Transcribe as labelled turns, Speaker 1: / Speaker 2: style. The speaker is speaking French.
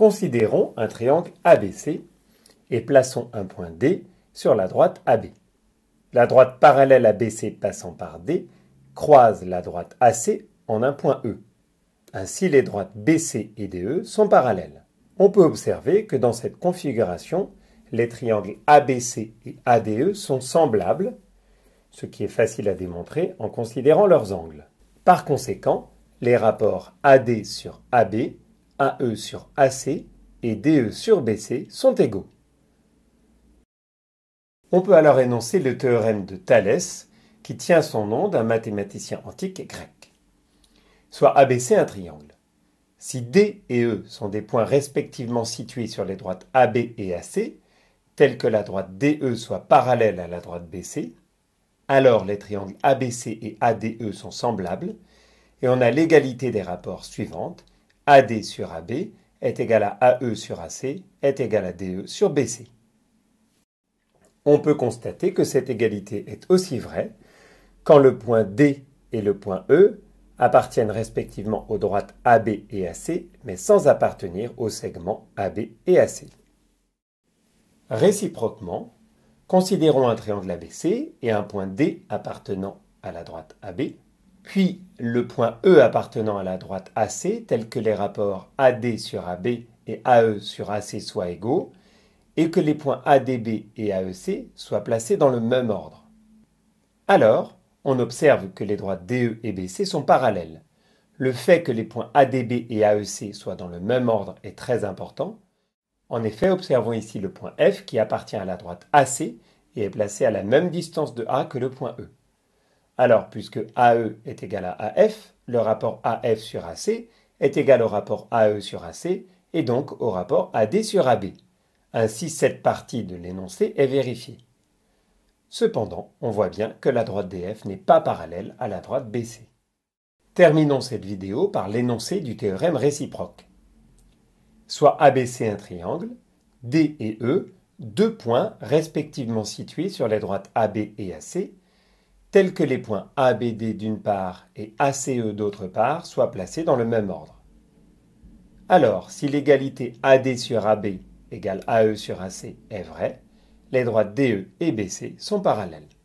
Speaker 1: Considérons un triangle ABC et plaçons un point D sur la droite AB. La droite parallèle à passant par D croise la droite AC en un point E. Ainsi, les droites BC et DE sont parallèles. On peut observer que dans cette configuration, les triangles ABC et ADE sont semblables, ce qui est facile à démontrer en considérant leurs angles. Par conséquent, les rapports AD sur AB AE sur AC et DE sur BC sont égaux. On peut alors énoncer le théorème de Thalès, qui tient son nom d'un mathématicien antique grec. Soit ABC un triangle. Si D et E sont des points respectivement situés sur les droites AB et AC, tels que la droite DE soit parallèle à la droite BC, alors les triangles ABC et ADE sont semblables, et on a l'égalité des rapports suivantes AD sur AB est égal à AE sur AC est égal à DE sur BC. On peut constater que cette égalité est aussi vraie quand le point D et le point E appartiennent respectivement aux droites AB et AC, mais sans appartenir aux segments AB et AC. Réciproquement, considérons un triangle ABC et un point D appartenant à la droite AB puis le point E appartenant à la droite AC, tel que les rapports AD sur AB et AE sur AC soient égaux, et que les points ADB et AEC soient placés dans le même ordre. Alors, on observe que les droites DE et BC sont parallèles. Le fait que les points ADB et AEC soient dans le même ordre est très important. En effet, observons ici le point F qui appartient à la droite AC et est placé à la même distance de A que le point E. Alors, puisque AE est égal à AF, le rapport AF sur AC est égal au rapport AE sur AC et donc au rapport AD sur AB. Ainsi, cette partie de l'énoncé est vérifiée. Cependant, on voit bien que la droite DF n'est pas parallèle à la droite BC. Terminons cette vidéo par l'énoncé du théorème réciproque. Soit ABC un triangle, D et E, deux points respectivement situés sur les droites AB et AC, tels que les points ABD d'une part et ACE d'autre part soient placés dans le même ordre. Alors, si l'égalité AD sur AB égale AE sur AC est vraie, les droites DE et BC sont parallèles.